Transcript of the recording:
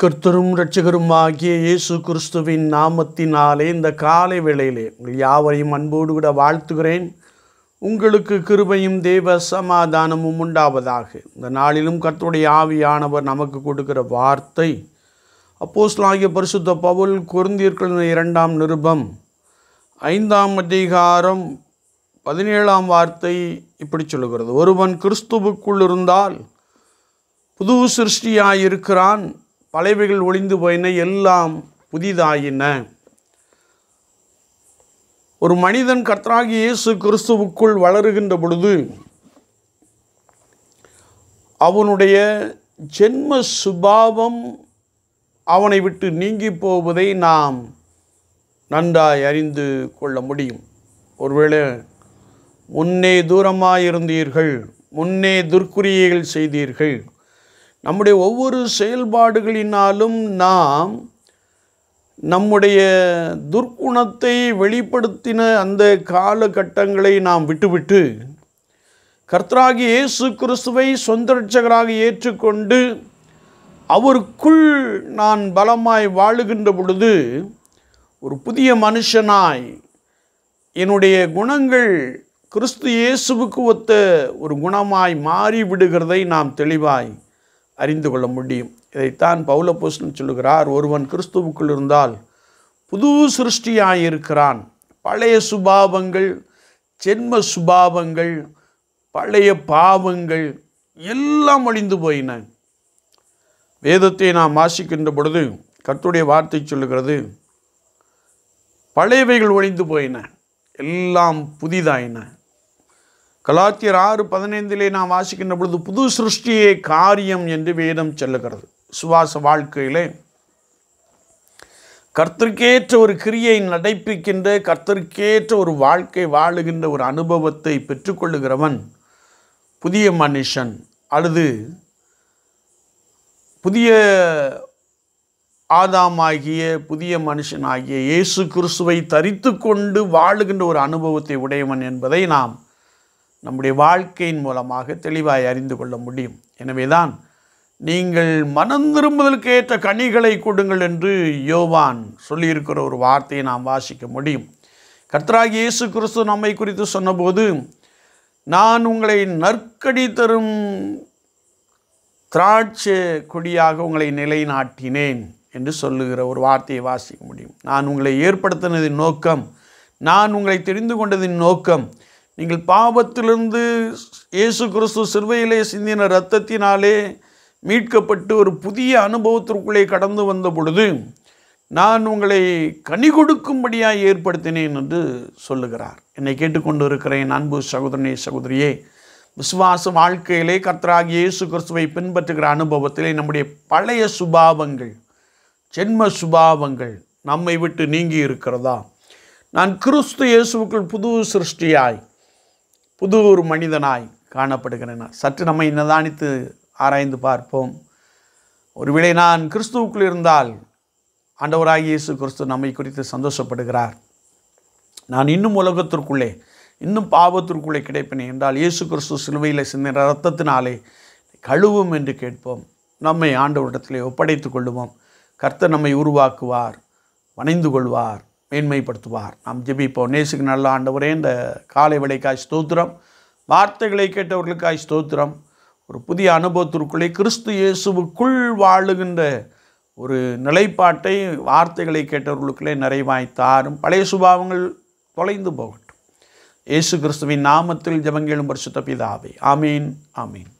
கர்த்தரும் ரட்சகரும் ஆகிய இயேசு கிறிஸ்துவின் நாமத்தினாலே இந்த காலை வேளையிலே உங்கள் யாவரையும் அன்போடு கூட வாழ்த்துகிறேன் உங்களுக்கு கிருபையும் தேவ சமாதானமும் உண்டாவதாக இந்த நாளிலும் கர்த்தருடைய ஆவியானவர் நமக்கு கொடுக்கிற வார்த்தை அப்போஸ்லாகிய பரிசுத்த பவுல் குருந்தீர்கள் இரண்டாம் நிருபம் ஐந்தாம் அதிகாரம் பதினேழாம் வார்த்தை இப்படி சொல்லுகிறது ஒருவன் கிறிஸ்துவுக்குள் இருந்தால் புது சிருஷ்டியாயிருக்கிறான் பழையவைகள் ஒளிந்து போயின எல்லாம் புதிதாயின ஒரு மனிதன் கர்த்தராகி இயேசு கிறிஸ்துவுக்குள் வளருகின்ற பொழுது அவனுடைய ஜென்ம சுபாவம் அவனை விட்டு நீங்கி போவதை நாம் நன்றாய் அறிந்து கொள்ள முடியும் ஒருவேளை முன்னே தூரமாக இருந்தீர்கள் முன்னே துர்க்குரியைகள் செய்தீர்கள் நம்முடைய ஒவ்வொரு செயல்பாடுகளினாலும் நாம் நம்முடைய துர்க்குணத்தை வெளிப்படுத்தின அந்த காலகட்டங்களை நாம் விட்டுவிட்டு கர்த்தராகி இயேசு கிறிஸ்துவை சொந்த ரட்சகராக ஏற்றுக்கொண்டு அவருக்குள் நான் பலமாய் வாழுகின்ற பொழுது ஒரு புதிய மனுஷனாய் என்னுடைய குணங்கள் கிறிஸ்து இயேசுவுக்கு ஒத்த ஒரு குணமாய் மாறிவிடுகிறதை நாம் தெளிவாய் அறிந்து கொள்ள முடியும் இதைத்தான் பௌலபூசன் சொல்லுகிறார் ஒருவன் கிறிஸ்துவுக்குள் இருந்தால் புது சிருஷ்டியாயிருக்கிறான் பழைய சுபாவங்கள் ஜென்ம சுபாவங்கள் பழைய பாவங்கள் எல்லாம் ஒழிந்து போயின வேதத்தை நாம் வாசிக்கின்ற பொழுது கத்துடைய வார்த்தை சொல்லுகிறது பழையவைகள் ஒழிந்து போயின எல்லாம் புதிதாயின கலாத்தியர் ஆறு பதினைந்திலே நாம் வாசிக்கின்ற பொழுது புது சிருஷ்டியே காரியம் என்று வேதம் செல்லுகிறது சுவாச வாழ்க்கையிலே கர்த்தருக்கேற்ற ஒரு கிரியை நடைப்பிக்கின்ற கர்த்தருக்கேற்ற ஒரு வாழ்க்கை வாழுகின்ற ஒரு அனுபவத்தை பெற்றுக்கொள்ளுகிறவன் புதிய மனுஷன் அல்லது புதிய ஆதாமாகிய புதிய மனுஷன் ஆகிய இயேசு கிறிஸ்துவை தரித்து கொண்டு வாழுகின்ற ஒரு அனுபவத்தை உடையவன் என்பதை நாம் நம்முடைய வாழ்க்கையின் மூலமாக தெளிவாய் அறிந்து கொள்ள முடியும் எனவேதான் நீங்கள் மனம் திரும்புதலுக்கு ஏற்ற கனிகளை கொடுங்கள் என்று யோவான் சொல்லியிருக்கிற ஒரு வார்த்தையை நாம் வாசிக்க முடியும் கர்த்தராகி இயேசு கிறிஸ்து நம்மை குறித்து சொன்னபோது நான் உங்களை நற்கடி தரும் திராட்சை கொடியாக உங்களை நிலைநாட்டினேன் என்று சொல்லுகிற ஒரு வார்த்தையை வாசிக்க முடியும் நான் உங்களை ஏற்படுத்தினதின் நோக்கம் நான் உங்களை தெரிந்து கொண்டதின் நோக்கம் நீங்கள் பாவத்திலிருந்து இயேசு கிறிஸ்து சிறுவையிலே சிந்தின இரத்தத்தினாலே மீட்கப்பட்டு ஒரு புதிய அனுபவத்திற்குள்ளே கடந்து வந்த பொழுது நான் உங்களை கனி கொடுக்கும்படியாக ஏற்படுத்தினேன் என்று சொல்லுகிறார் என்னை கேட்டுக்கொண்டு இருக்கிறேன் அன்பு சகோதரனே சகோதரியே விசுவாச வாழ்க்கையிலே கர்த்தராக இயேசு கிறிஸ்துவை பின்பற்றுகிற அனுபவத்திலே நம்முடைய பழைய சுபாவங்கள் ஜென்ம சுபாவங்கள் நம்மை விட்டு நீங்கி இருக்கிறதா நான் கிறிஸ்து இயேசுக்குள் புது சிருஷ்டியாய் புது ஒரு மனிதனாய் காணப்படுகிறேன் சற்று நம்மை நிதானித்து ஆராய்ந்து பார்ப்போம் ஒருவேளை நான் கிறிஸ்துவுக்குள் இருந்தால் ஆண்டவராக இயேசு கிறிஸ்து நம்மை குறித்து சந்தோஷப்படுகிறார் நான் இன்னும் உலகத்திற்குள்ளே இன்னும் பாவத்திற்குள்ளே கிடைப்பேன் என்றால் இயேசு கிறிஸ்து சிலுவையில் சிந்தின ரத்தத்தினாலே கழுவும் என்று கேட்போம் நம்மை ஆண்டவரிடத்திலே ஒப்படைத்து கொள்ளுவோம் கர்த்தர் நம்மை உருவாக்குவார் வணைந்து கொள்வார் மேன்மைப்படுத்துவார் நாம் ஜெபிப்போம் நேசுக்கு நல்ல ஆண்டவரே இந்த காலை விலைக்காய் ஸ்தோத்திரம் வார்த்தைகளை கேட்டவர்களுக்காய் ஸ்தோத்திரம் ஒரு புதிய அனுபவத்திற்குள்ளே கிறிஸ்து இயேசுவுக்குள் வாழுகின்ற ஒரு நிலைப்பாட்டை வார்த்தைகளை கேட்டவர்களுக்குள்ளே நிறைவாய்த்தாரும் பழைய சுபாவங்கள் தொலைந்து போகட்டும் இயேசு கிறிஸ்துவின் நாமத்தில் ஜபங்கேலும் பரிசுத்த பிதாவை ஆமீன் ஆமீன்